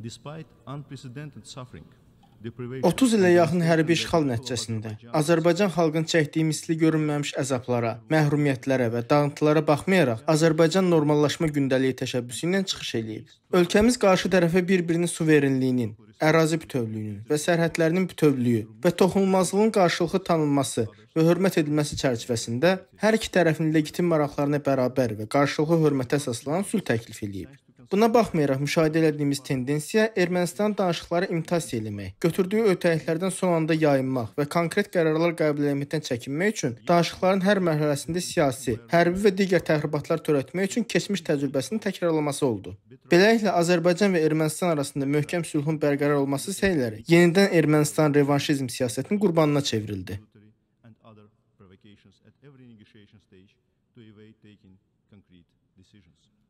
30 ilə yaxın hərbi işğal nəticəsində Azərbaycan xalqının çəkdiyi misli görünməmiş əzablara, məhrumiyyətlərə və dağıntılara baxmayaraq Azərbaycan normallaşma gündəliyi təşəbbüsü ilə çıxış eləyib. Ölkəmiz qarşı tərəfə bir-birinin suverenliyinin, ərazi bütövlüyünün və sərhədlərinin bütövlüyü və toxunulmazlığın qarşılıqlı tanınması və hörmət edilməsi çərçivəsində hər iki tərəfin legitim maraqlarına bərabər və qarşılıqlı hörmətə əsaslanan sülh təklif eləyib. Buna baxmayaraq müşahidə etdiyimiz tendensiya Ermənistan danışıqları imtasiya eləmək, götürdüyü ötəliklərdən son anda yayınmaq və konkret qərarlar qəbul etməkdən çəkinmək üçün danışıqların hər mərhələsində siyasi, hərbi və digər təxribatlar törətmək üçün keçmiş təcrübəsini təkrarlaması oldu. Beləliklə Azərbaycan və Ermənistan arasında möhkəm sülhün bərqərar olması səyləri yenidən Ermənistan revanşizm siyasətinin qurbanına çevrildi. at every negotiation stage to evade taking concrete decisions.